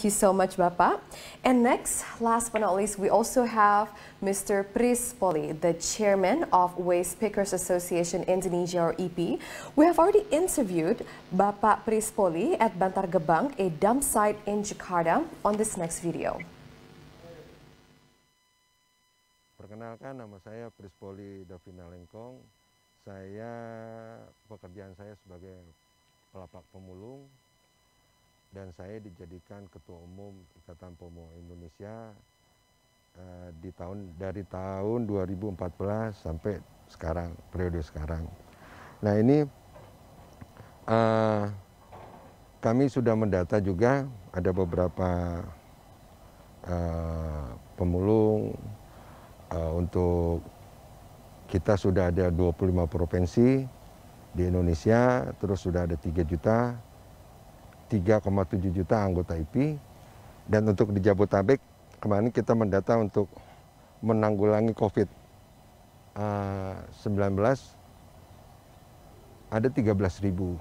Thank you so much, Bapak. And next, last but not least, we also have Mr. Pris Poli, the chairman of Waste Pickers Association Indonesia, or EP. We have already interviewed Bapak Pris Poli at Bantar Gebang, a dump site in Jakarta, on this next video. Perkenalkan, nama saya Pris Poli Davina Lengkong. Saya, pekerjaan saya sebagai pelapak pemulung, dan saya dijadikan ketua umum Ikatan Pomo Indonesia uh, di tahun dari tahun 2014 sampai sekarang periode sekarang. Nah ini uh, kami sudah mendata juga ada beberapa uh, pemulung uh, untuk kita sudah ada 25 provinsi di Indonesia, terus sudah ada 3 juta 3,7 juta anggota IP dan untuk di Jabotabek kemarin kita mendata untuk menanggulangi COVID-19 eh, ada 13 ribu.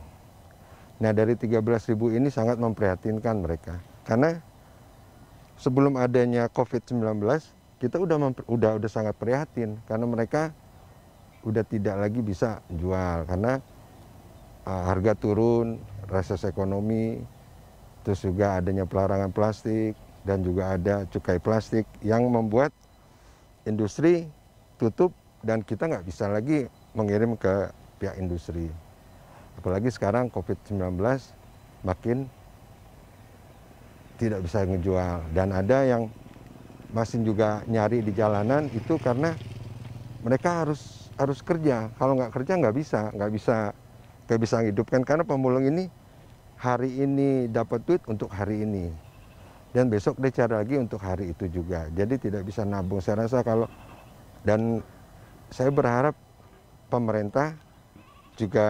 Nah dari 13 ribu ini sangat memprihatinkan mereka karena sebelum adanya COVID-19 kita udah udah udah sangat prihatin karena mereka udah tidak lagi bisa jual karena uh, harga turun reses ekonomi, terus juga adanya pelarangan plastik, dan juga ada cukai plastik yang membuat industri tutup dan kita nggak bisa lagi mengirim ke pihak industri. Apalagi sekarang COVID-19 makin tidak bisa ngejual. Dan ada yang masih juga nyari di jalanan itu karena mereka harus harus kerja. Kalau nggak kerja nggak bisa, nggak bisa nggak bisa hidupkan karena pemulung ini hari ini dapat duit untuk hari ini. Dan besok dia cari lagi untuk hari itu juga. Jadi tidak bisa nabung. Saya rasa kalau dan saya berharap pemerintah juga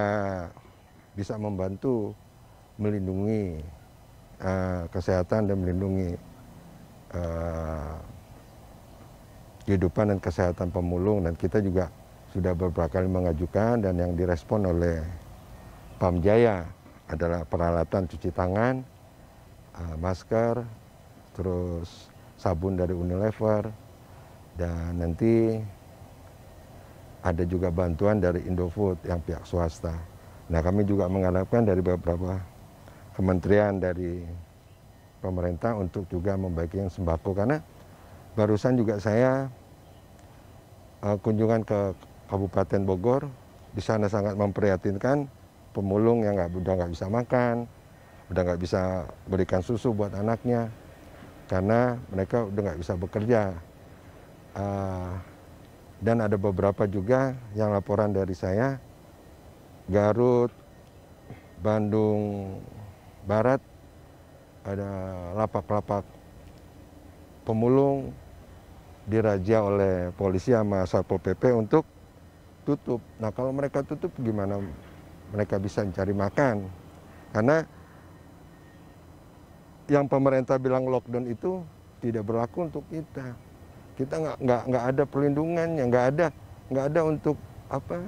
bisa membantu melindungi uh, kesehatan dan melindungi uh, kehidupan dan kesehatan pemulung dan kita juga sudah beberapa kali mengajukan dan yang direspon oleh Pamjaya adalah peralatan cuci tangan, eh, masker, terus sabun dari Unilever, dan nanti ada juga bantuan dari Indofood yang pihak swasta. Nah kami juga mengharapkan dari beberapa kementerian dari pemerintah untuk juga membagikan sembako karena barusan juga saya uh, kunjungan ke Kabupaten Bogor di sana sangat memprihatinkan pemulung yang nggak udah nggak bisa makan, udah nggak bisa berikan susu buat anaknya karena mereka udah nggak bisa bekerja. Uh, dan ada beberapa juga yang laporan dari saya, Garut, Bandung Barat, ada lapak-lapak pemulung diraja oleh polisi sama Satpol PP untuk tutup. Nah kalau mereka tutup gimana mereka bisa mencari makan. Karena yang pemerintah bilang lockdown itu tidak berlaku untuk kita. Kita nggak nggak nggak ada perlindungannya, nggak ada nggak ada untuk apa?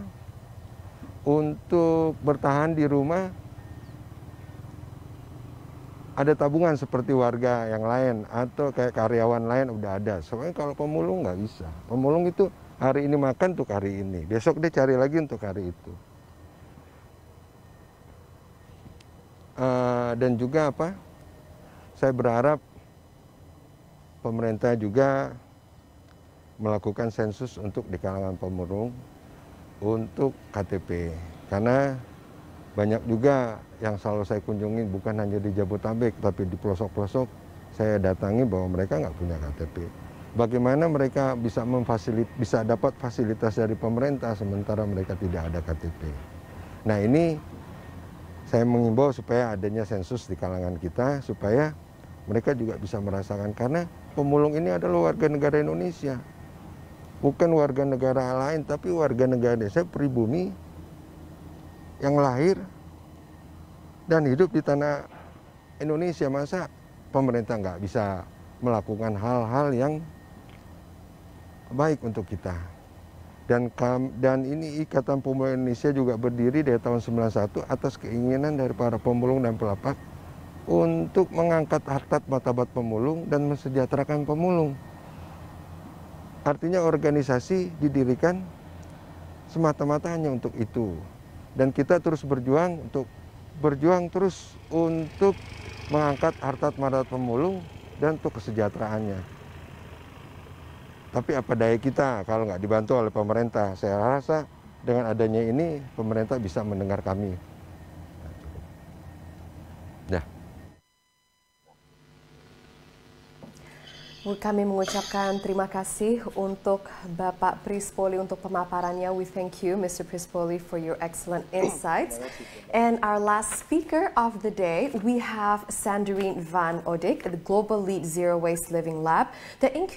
Untuk bertahan di rumah ada tabungan seperti warga yang lain atau kayak karyawan lain udah ada. Soalnya kalau pemulung nggak bisa. Pemulung itu hari ini makan untuk hari ini, besok dia cari lagi untuk hari itu. Eh, dan juga apa? Saya berharap pemerintah juga melakukan sensus untuk di kalangan pemurung untuk KTP karena banyak juga yang selalu saya kunjungi bukan hanya di Jabotabek tapi di pelosok-pelosok saya datangi bahwa mereka nggak punya KTP. Bagaimana mereka bisa memfasilit bisa dapat fasilitas dari pemerintah sementara mereka tidak ada KTP. Nah ini saya mengimbau supaya adanya sensus di kalangan kita supaya mereka juga bisa merasakan karena pemulung ini adalah warga negara Indonesia. Bukan warga negara lain tapi warga negara desa pribumi yang lahir dan hidup di tanah Indonesia masa pemerintah nggak bisa melakukan hal-hal yang baik untuk kita dan dan ini Ikatan Pemulung Indonesia juga berdiri dari tahun 91 atas keinginan dari para pemulung dan pelapak untuk mengangkat hartat matabat pemulung dan mensejahterakan pemulung. Artinya organisasi didirikan semata-mata hanya untuk itu. Dan kita terus berjuang untuk berjuang terus untuk mengangkat hartat matabat pemulung dan untuk kesejahteraannya. Tapi apa daya kita kalau nggak dibantu oleh pemerintah? Saya rasa dengan adanya ini pemerintah bisa mendengar kami. Ya. Kami mengucapkan terima kasih untuk Bapak Prispoli untuk pemaparannya. We thank you, Mr. Prispoli, for your excellent insights. And our last speaker of the day, we have Sandrine Van Odik, the Global Lead Zero Waste Living Lab. The